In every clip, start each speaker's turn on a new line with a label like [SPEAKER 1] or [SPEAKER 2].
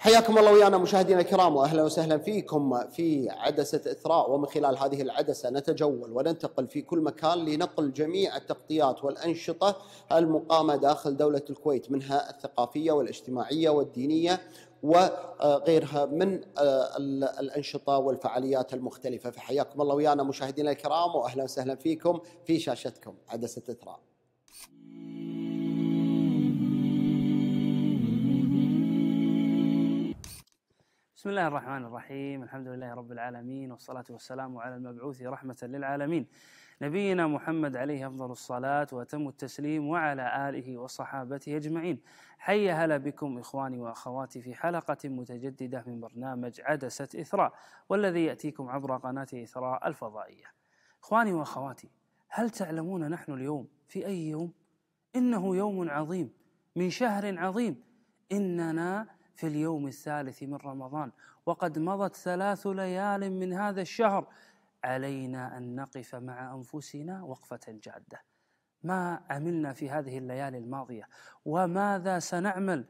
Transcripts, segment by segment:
[SPEAKER 1] حياكم الله ويانا مشاهدينا الكرام واهلا وسهلا فيكم في عدسه اثراء ومن خلال هذه العدسه نتجول وننتقل في كل مكان لنقل جميع التغطيات والانشطه المقامه داخل دوله الكويت منها الثقافيه والاجتماعيه والدينيه وغيرها من آه، الانشطه والفعاليات المختلفه فحياكم الله ويانا مشاهدينا الكرام واهلا وسهلا فيكم في شاشتكم عدسه اثراء. بسم الله الرحمن الرحيم الحمد لله رب العالمين والصلاة والسلام على المبعوث رحمة للعالمين نبينا محمد عليه أفضل الصلاة وأتم التسليم وعلى آله وصحابته أجمعين حي هلا بكم إخواني وأخواتي في حلقة متجددة من برنامج عدسة إثراء والذي يأتيكم عبر قناة إثراء الفضائية إخواني وأخواتي هل تعلمون نحن اليوم في أي يوم؟ إنه يوم عظيم من شهر عظيم إننا في اليوم الثالث من رمضان وقد مضت ثلاث ليال من هذا الشهر علينا ان نقف مع انفسنا وقفه جاده ما عملنا في هذه الليالي الماضيه وماذا سنعمل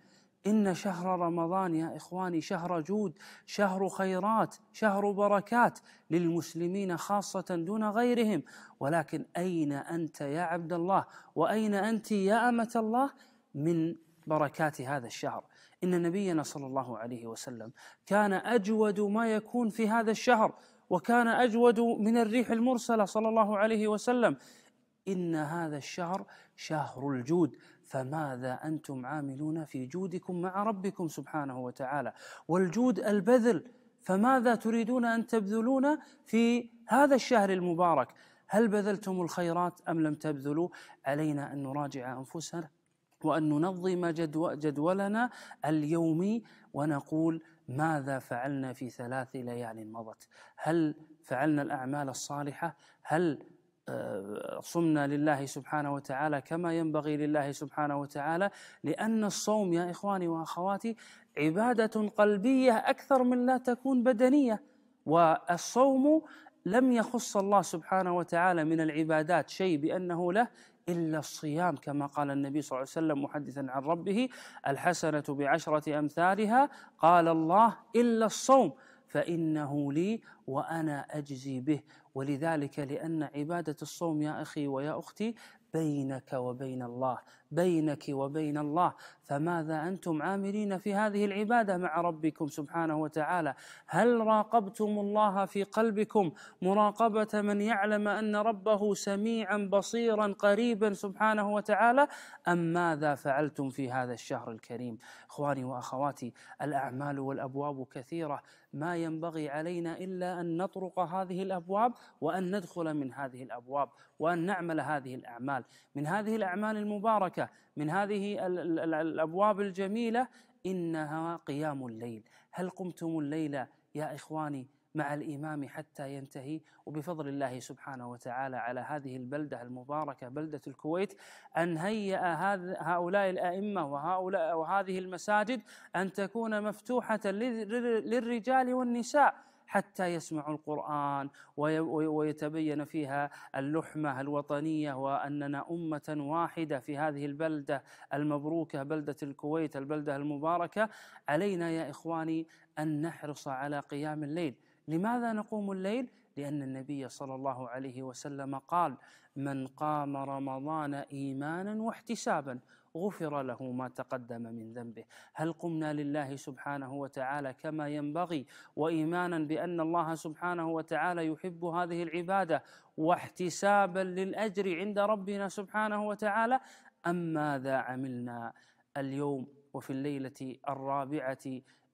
[SPEAKER 1] ان شهر رمضان يا اخواني شهر جود شهر خيرات شهر بركات للمسلمين خاصه دون غيرهم ولكن اين انت يا عبد الله واين انت يا امه الله من بركات هذا الشهر إن نبينا صلى الله عليه وسلم كان أجود ما يكون في هذا الشهر وكان أجود من الريح المرسلة صلى الله عليه وسلم إن هذا الشهر شهر الجود فماذا أنتم عاملون في جودكم مع ربكم سبحانه وتعالى والجود البذل فماذا تريدون أن تبذلون في هذا الشهر المبارك هل بذلتم الخيرات أم لم تبذلوا علينا أن نراجع أنفسنا وأن ننظم جدو جدولنا اليومي ونقول ماذا فعلنا في ثلاث ليال مضت هل فعلنا الأعمال الصالحة هل آه، صمنا لله سبحانه وتعالى كما ينبغي لله سبحانه وتعالى لأن الصوم يا إخواني وأخواتي عبادة قلبية أكثر من لا تكون بدنية والصوم لم يخص الله سبحانه وتعالى من العبادات شيء بأنه له إلا الصيام كما قال النبي صلى الله عليه وسلم محدثا عن ربه الحسنة بعشرة أمثالها قال الله إلا الصوم فإنه لي وأنا أجزي به ولذلك لأن عبادة الصوم يا أخي ويا أختي بينك وبين الله بينك وبين الله فماذا أنتم عاملين في هذه العبادة مع ربكم سبحانه وتعالى هل راقبتم الله في قلبكم مراقبة من يعلم أن ربه سميعا بصيرا قريبا سبحانه وتعالى أم ماذا فعلتم في هذا الشهر الكريم إخواني وأخواتي الأعمال والأبواب كثيرة ما ينبغي علينا إلا أن نطرق هذه الأبواب وأن ندخل من هذه الأبواب وأن نعمل هذه الأعمال من هذه الأعمال المباركة البركه من هذه الابواب الجميله انها قيام الليل، هل قمتم الليل يا اخواني مع الامام حتى ينتهي وبفضل الله سبحانه وتعالى على هذه البلده المباركه بلده الكويت ان هيأ هؤلاء الائمه وهؤلاء وهذه المساجد ان تكون مفتوحه للرجال والنساء حتى يسمعوا القرآن ويتبين فيها اللحمة الوطنية وأننا أمة واحدة في هذه البلدة المبروكة بلدة الكويت البلدة المباركة علينا يا إخواني أن نحرص على قيام الليل لماذا نقوم الليل؟ لأن النبي صلى الله عليه وسلم قال من قام رمضان إيمانا واحتسابا غفر له ما تقدم من ذنبه هل قمنا لله سبحانه وتعالى كما ينبغي وإيمانا بأن الله سبحانه وتعالى يحب هذه العبادة واحتسابا للأجر عند ربنا سبحانه وتعالى أم ماذا عملنا اليوم وفي الليلة الرابعة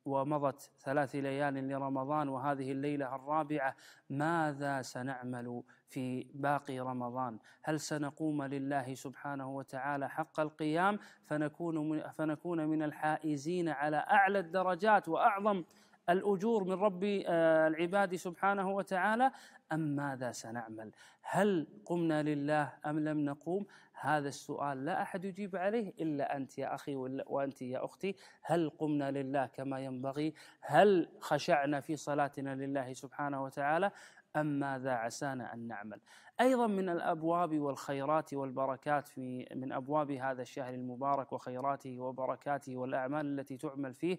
[SPEAKER 1] ومضت ثلاث ليال لرمضان وهذه الليله الرابعه ماذا سنعمل في باقي رمضان؟ هل سنقوم لله سبحانه وتعالى حق القيام فنكون من فنكون من الحائزين على اعلى الدرجات واعظم الأجور من رب آه، العباد سبحانه وتعالى أم ماذا سنعمل هل قمنا لله أم لم نقوم هذا السؤال لا أحد يجيب عليه إلا أنت يا أخي وأنت يا أختي هل قمنا لله كما ينبغي هل خشعنا في صلاتنا لله سبحانه وتعالى أم ماذا عسانا أن نعمل أيضا من الأبواب والخيرات والبركات في من أبواب هذا الشهر المبارك وخيراته وبركاته والأعمال التي تعمل فيه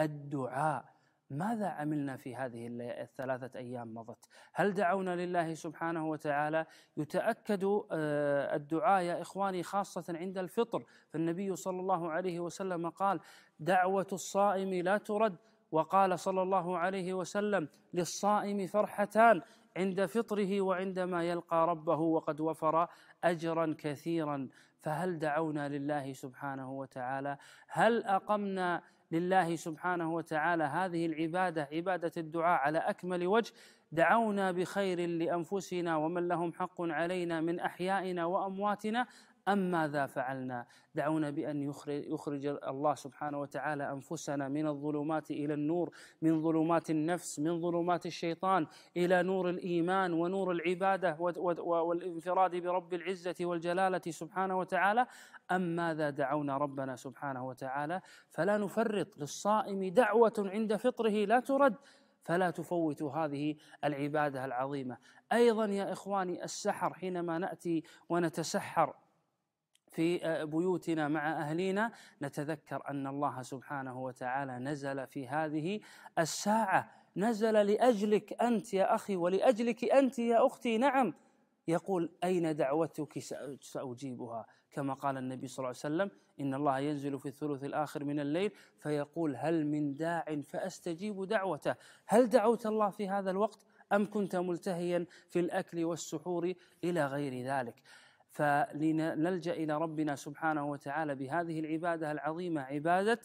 [SPEAKER 1] الدعاء ماذا عملنا في هذه الثلاثة أيام مضت هل دعونا لله سبحانه وتعالى يتأكد آه، الدعاء يا إخواني خاصة عند الفطر فالنبي صلى الله عليه وسلم قال دعوة الصائم لا ترد وقال صلى الله عليه وسلم للصائم فرحتان عند فطره وعندما يلقى ربه وقد وفر اجرا كثيرا فهل دعونا لله سبحانه وتعالى هل اقمنا لله سبحانه وتعالى هذه العباده عباده الدعاء على اكمل وجه دعونا بخير لانفسنا ومن لهم حق علينا من احيائنا وامواتنا أم ماذا فعلنا دعونا بأن يخرج الله سبحانه وتعالى أنفسنا من الظلمات إلى النور من ظلمات النفس من ظلمات الشيطان إلى نور الإيمان ونور العبادة والانفراد برب العزة والجلالة سبحانه وتعالى أم ماذا دعونا ربنا سبحانه وتعالى فلا نفرط للصائم دعوة عند فطره لا ترد فلا تفوتوا هذه العباده العظيمه ايضا يا اخواني السحر حينما ناتي ونتسحر في آه، بيوتنا مع اهلينا نتذكر ان الله سبحانه وتعالى نزل في هذه الساعه نزل لاجلك انت يا اخي ولاجلك انت يا اختي نعم يقول أين دعوتك سأجيبها كما قال النبي صلى الله عليه وسلم إن الله ينزل في الثلث الآخر من الليل فيقول هل من داع فأستجيب دعوته هل دعوت الله في هذا الوقت أم كنت ملتهيا في الأكل والسحور إلى غير ذلك فلنلجأ إلى ربنا سبحانه وتعالى بهذه العبادة العظيمة عبادة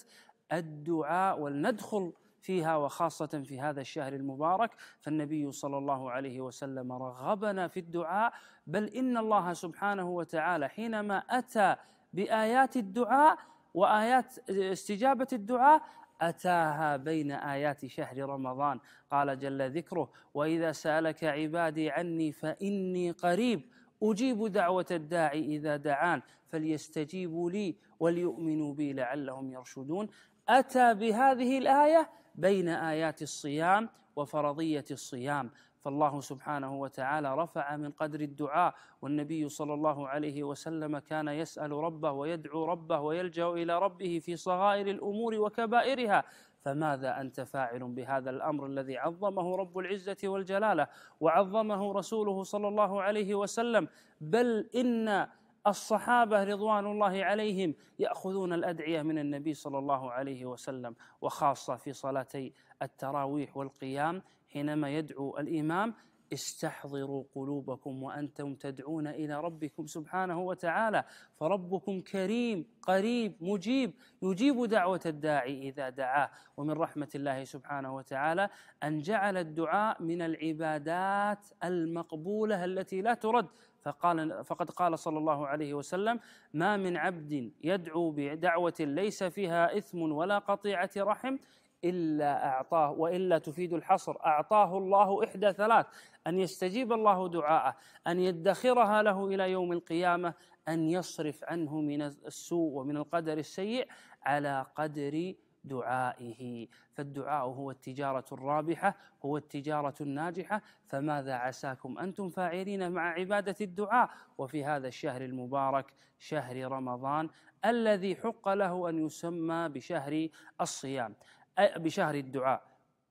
[SPEAKER 1] الدعاء ولندخل فيها وخاصة في هذا الشهر المبارك فالنبي صلى الله عليه وسلم رغبنا في الدعاء بل إن الله سبحانه وتعالى حينما أتى بآيات الدعاء وآيات استجابة الدعاء أتاها بين آيات شهر رمضان قال جل ذكره وإذا سألك عبادي عني فإني قريب أجيب دعوة الداعي إذا دعان فليستجيبوا لي وليؤمنوا بي لعلهم يرشدون أتى بهذه الآية بين آيات الصيام وفرضية الصيام فالله سبحانه وتعالى رفع من قدر الدعاء والنبي صلى الله عليه وسلم كان يسأل ربه ويدعو ربه ويلجأ إلى ربه في صغائر الأمور وكبائرها فماذا أنت فاعل بهذا الأمر الذي عظمه رب العزة والجلالة وعظمه رسوله صلى الله عليه وسلم بل إن الصحابه رضوان الله عليهم ياخذون الادعيه من النبي صلى الله عليه وسلم وخاصه في صلاتي التراويح والقيام حينما يدعو الامام استحضروا قلوبكم وانتم تدعون الى ربكم سبحانه وتعالى فربكم كريم قريب مجيب يجيب دعوه الداعي اذا دعاه ومن رحمه الله سبحانه وتعالى ان جعل الدعاء من العبادات المقبوله التي لا ترد فقال فقد قال صلى الله عليه وسلم ما من عبد يدعو بدعوة ليس فيها إثم ولا قطيعة رحم إلا أعطاه وإلا تفيد الحصر أعطاه الله إحدى ثلاث أن يستجيب الله دعاءه أن يدخرها له إلى يوم القيامة أن يصرف عنه من السوء ومن القدر السيء على قدر دعائه فالدعاء هو التجارة الرابحة هو التجارة الناجحة فماذا عساكم أنتم فاعلين مع عبادة الدعاء وفي هذا الشهر المبارك شهر رمضان الذي حق له أن يسمى بشهر الصيام بشهر الدعاء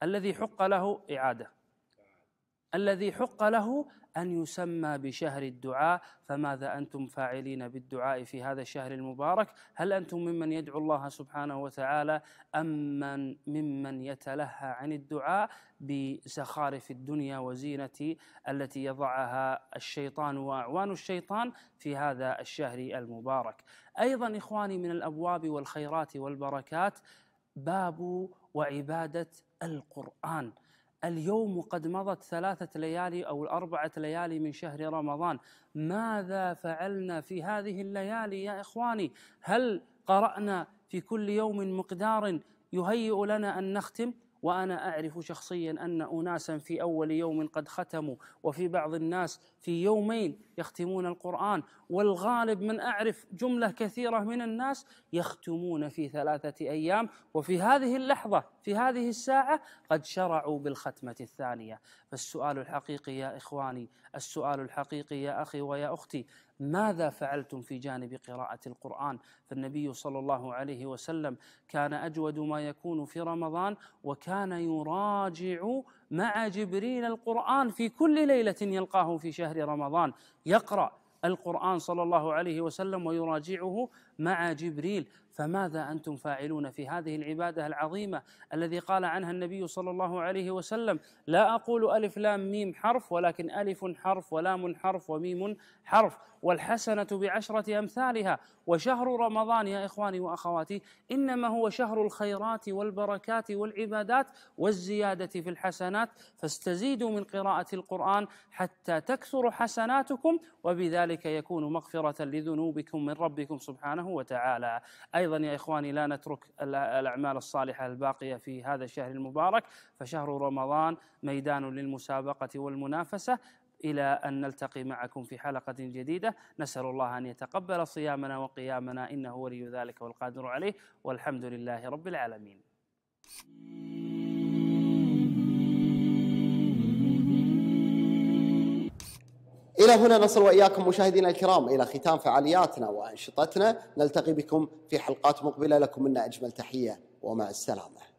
[SPEAKER 1] الذي حق له إعادة الذي حق له أن يسمى بشهر الدعاء فماذا أنتم فاعلين بالدعاء في هذا الشهر المبارك هل أنتم ممن يدعو الله سبحانه وتعالى أم من ممن يتلهى عن الدعاء بزخارف الدنيا وزينة التي يضعها الشيطان وأعوان الشيطان في هذا الشهر المبارك أيضا إخواني من الأبواب والخيرات والبركات باب وعبادة القرآن اليوم قد مضت ثلاثة ليالي أو الأربعة ليالي من شهر رمضان ماذا فعلنا في هذه الليالي يا إخواني هل قرأنا في كل يوم مقدار يهيئ لنا أن نختم وانا اعرف شخصيا ان اناسا في اول يوم قد ختموا وفي بعض الناس في يومين يختمون القران والغالب من اعرف جمله كثيره من الناس يختمون في ثلاثه ايام وفي هذه اللحظه في هذه الساعة قد شرعوا بالختمة الثانية فالسؤال الحقيقي يا إخواني السؤال الحقيقي يا أخي ويا أختي ماذا فعلتم في جانب قراءة القرآن فالنبي صلى الله عليه وسلم كان أجود ما يكون في رمضان وكان يراجع مع جبريل القرآن في كل ليلة يلقاه في شهر رمضان يقرأ القرآن صلى الله عليه وسلم ويراجعه مع جبريل فماذا انتم فاعلون في هذه العباده العظيمه الذي قال عنها النبي صلى الله عليه وسلم لا اقول الف لام ميم حرف ولكن الف حرف ولام حرف وميم حرف والحسنه بعشره امثالها وشهر رمضان يا اخواني واخواتي انما هو شهر الخيرات والبركات والعبادات والزياده في الحسنات فاستزيدوا من قراءه القران حتى تكثر حسناتكم وبذلك يكون مغفره لذنوبكم من ربكم سبحانه وتعالى ايضا يا اخواني لا نترك الاعمال الصالحه الباقيه في هذا الشهر المبارك فشهر رمضان ميدان للمسابقه والمنافسه الى ان نلتقي معكم في حلقه جديده نسال الله ان يتقبل صيامنا وقيامنا انه ولي ذلك والقادر عليه والحمد لله رب العالمين. إلى هنا نصل وإياكم مشاهدينا الكرام إلى ختام فعالياتنا وأنشطتنا نلتقي بكم في حلقات مقبلة لكم منا أجمل تحية ومع السلامة